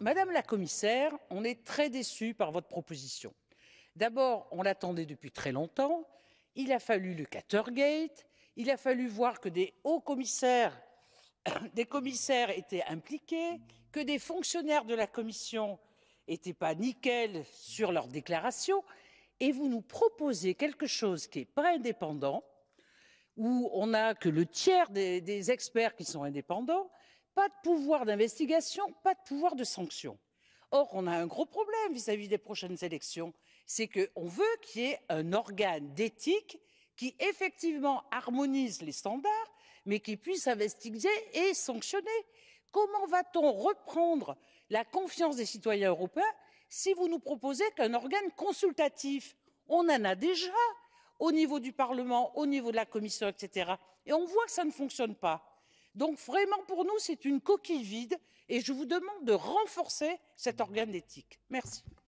Madame la commissaire, on est très déçus par votre proposition. D'abord, on l'attendait depuis très longtemps. Il a fallu le Catergate. Il a fallu voir que des hauts commissaires, des commissaires étaient impliqués, que des fonctionnaires de la commission n'étaient pas nickel sur leurs déclarations. Et vous nous proposez quelque chose qui n'est pas indépendant, où on n'a que le tiers des, experts qui sont indépendants, pas de pouvoir d'investigation, pas de pouvoir de sanction. Or, on a un gros problème vis-à-vis des prochaines élections, c'est qu'on veut qu'il y ait un organe d'éthique qui effectivement harmonise les standards, mais qui puisse investiguer et sanctionner. Comment va-t-on reprendre la confiance des citoyens européens si vous nous proposez qu'un organe consultatif On en a déjà au niveau du Parlement, au niveau de la Commission, etc. Et on voit que ça ne fonctionne pas. Donc vraiment, pour nous, c'est une coquille vide et je vous demande de renforcer cet organe d'éthique. Merci.